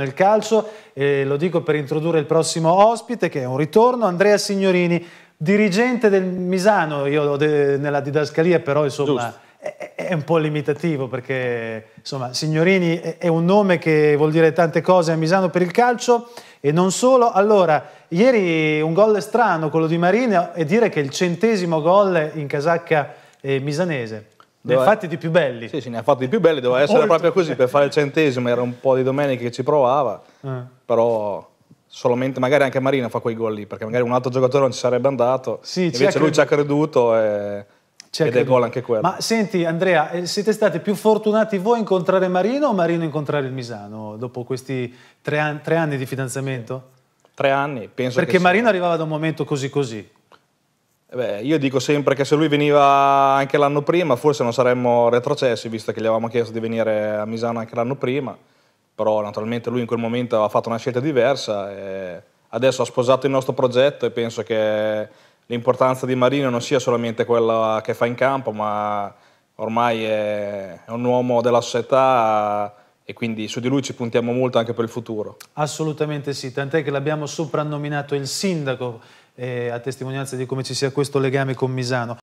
nel calcio e lo dico per introdurre il prossimo ospite che è un ritorno, Andrea Signorini, dirigente del Misano, io nella didascalia però insomma è, è, un po' limitativo perché insomma Signorini è, è, un nome che vuol dire tante cose a Misano per il calcio e non solo. Allora, ieri un gol strano quello di Marino e dire che è il centesimo gol in casacca eh, misanese. Ne ha fatti di più belli. Sì, sì, ne ha fatti di più belli, doveva essere Molto proprio così per fare il centesimo, era un po' di domeniche che ci provava, eh. però solamente magari anche Marino fa quei gol lì, perché magari un altro giocatore non ci sarebbe andato, sì, invece lui ci ha creduto e... C'è ed è gol anche quello. Ma senti Andrea, eh, siete stati più fortunati voi a incontrare Marino o Marino a incontrare il Misano dopo questi tre, an tre anni di fidanzamento? Tre anni, penso Perché Marino sia. arrivava da un momento così così, eh beh, io dico sempre che se lui veniva anche l'anno prima, forse non saremmo retrocessi, visto che gli avevamo chiesto di venire a Misano anche l'anno prima, però naturalmente lui in quel momento ha fatto una scelta diversa e adesso ha sposato il nostro progetto e penso che l'importanza di Marino non sia solamente quella che fa in campo, ma ormai è un uomo della società e quindi su di lui ci puntiamo molto anche per il futuro. Assolutamente sì, tant'è che l'abbiamo soprannominato il sindaco eh, a testimonianza di come ci sia questo legame con Misano.